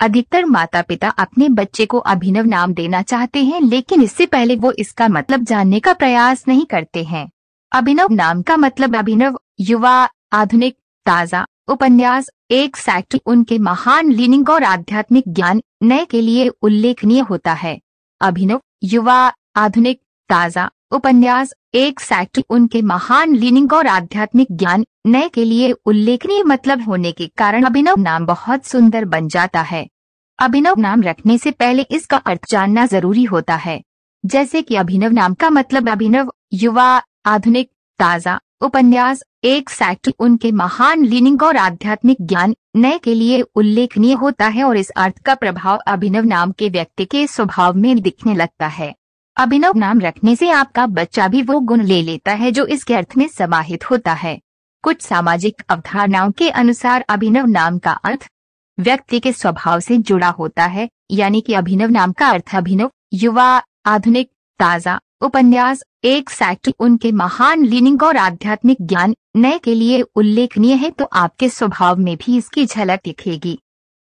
अधिकतर माता पिता अपने बच्चे को अभिनव नाम देना चाहते हैं लेकिन इससे पहले वो इसका मतलब जानने का प्रयास नहीं करते हैं अभिनव नाम का मतलब अभिनव युवा आधुनिक ताजा उपन्यास एक सैक्ट उनके महान लीनिंग और आध्यात्मिक ज्ञान नए के लिए उल्लेखनीय होता है अभिनव युवा आधुनिक ताजा उपन्यास एक सैक्ट उनके महान लीनिंग और आध्यात्मिक ज्ञान नए के लिए उल्लेखनीय मतलब होने के कारण अभिनव नाम बहुत सुंदर बन जाता है अभिनव नाम रखने से पहले इसका अर्थ जानना जरूरी होता है जैसे कि अभिनव नाम का मतलब अभिनव युवा आधुनिक ताजा उपन्यास एक सैक्ट उनके महान लीनिंग और आध्यात्मिक ज्ञान नए के लिए उल्लेखनीय होता है और इस अर्थ का प्रभाव अभिनव नाम के व्यक्ति के स्वभाव में दिखने लगता है अभिनव नाम रखने से आपका बच्चा भी वो गुण ले लेता है जो इसके अर्थ में समाहित होता है कुछ सामाजिक अवधारणाओं के अनुसार अभिनव नाम का अर्थ व्यक्ति के स्वभाव से जुड़ा होता है यानी कि अभिनव नाम का अर्थ अभिनव युवा आधुनिक ताजा उपन्यास एक सैक्ट उनके महान लीनिंग और आध्यात्मिक ज्ञान नए के लिए उल्लेखनीय है तो आपके स्वभाव में भी इसकी झलक दिखेगी